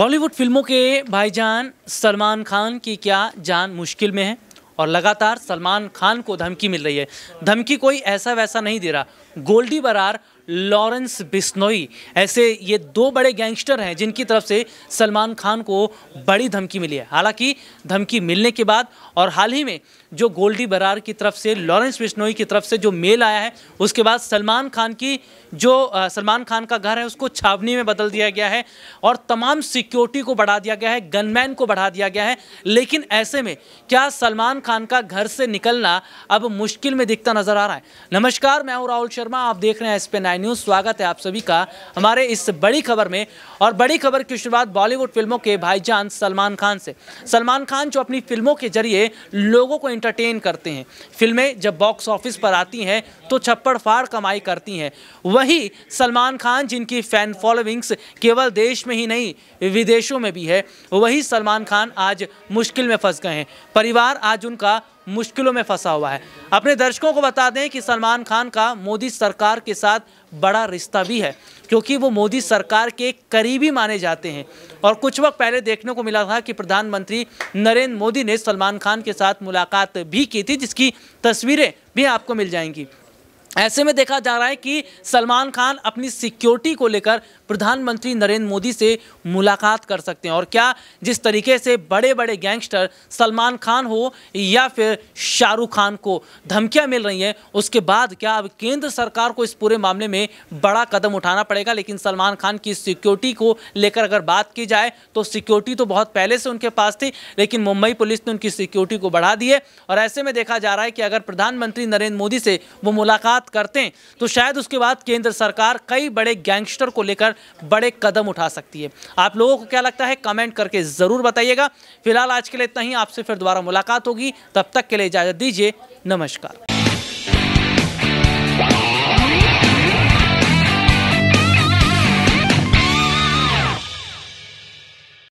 बॉलीवुड फिल्मों के भाईजान सलमान खान की क्या जान मुश्किल में है और लगातार सलमान खान को धमकी मिल रही है धमकी कोई ऐसा वैसा नहीं दे रहा गोल्डी बरार लॉरेंस बिस्नोई ऐसे ये दो बड़े गैंगस्टर हैं जिनकी तरफ से सलमान खान को बड़ी धमकी मिली है हालांकि धमकी मिलने के बाद और हाल ही में जो गोल्डी बरार की तरफ से लॉरेंस बिश्नोई की तरफ से जो मेल आया है उसके बाद सलमान खान की जो सलमान खान का घर है उसको छावनी में बदल दिया गया है और तमाम सिक्योरिटी को बढ़ा दिया गया है गनमैन को बढ़ा दिया गया है लेकिन ऐसे में क्या सलमान खान का घर से निकलना अब मुश्किल में दिखता नजर आ रहा है नमस्कार मैं हूँ राहुल शर्मा शर्मा आप देख रहे हैं एस पे नाइन न्यूज़ स्वागत है आप सभी का हमारे इस बड़ी खबर में और बड़ी खबर की शुरुआत बॉलीवुड फिल्मों के भाईजान सलमान खान से सलमान खान जो अपनी फिल्मों के जरिए लोगों को एंटरटेन करते हैं फिल्में जब बॉक्स ऑफिस पर आती हैं तो छप्पड़ फाड़ कमाई करती हैं वही सलमान खान जिनकी फैन फॉलोइंग्स केवल देश में ही नहीं विदेशों में भी है वही सलमान खान आज मुश्किल में फंस गए हैं परिवार आज उनका मुश्किलों में फंसा हुआ है अपने दर्शकों को बता दें कि सलमान खान का मोदी सरकार के साथ बड़ा रिश्ता भी है क्योंकि वो मोदी सरकार के करीबी माने जाते हैं और कुछ वक्त पहले देखने को मिला था कि प्रधानमंत्री नरेंद्र मोदी ने सलमान खान के साथ मुलाकात भी की थी जिसकी तस्वीरें भी आपको मिल जाएंगी ऐसे में देखा जा रहा है कि सलमान खान अपनी सिक्योरिटी को लेकर प्रधानमंत्री नरेंद्र मोदी से मुलाकात कर सकते हैं और क्या जिस तरीके से बड़े बड़े गैंगस्टर सलमान खान हो या फिर शाहरुख खान को धमकियां मिल रही हैं उसके बाद क्या अब केंद्र सरकार को इस पूरे मामले में बड़ा कदम उठाना पड़ेगा लेकिन सलमान खान की सिक्योरिटी को लेकर अगर बात की जाए तो सिक्योरिटी तो बहुत पहले से उनके पास थी लेकिन मुंबई पुलिस ने उनकी सिक्योरिटी को बढ़ा दी है और ऐसे में देखा जा रहा है कि अगर प्रधानमंत्री नरेंद्र मोदी से वो मुलाकात बात करते हैं तो शायद उसके बाद केंद्र सरकार कई बड़े गैंगस्टर को लेकर बड़े कदम उठा सकती है आप लोगों को क्या लगता है कमेंट करके ज़रूर बताइएगा फिलहाल आज के लिए इतना ही आपसे फिर दोबारा मुलाकात होगी तब तक के लिए इजाज़त दीजिए नमस्कार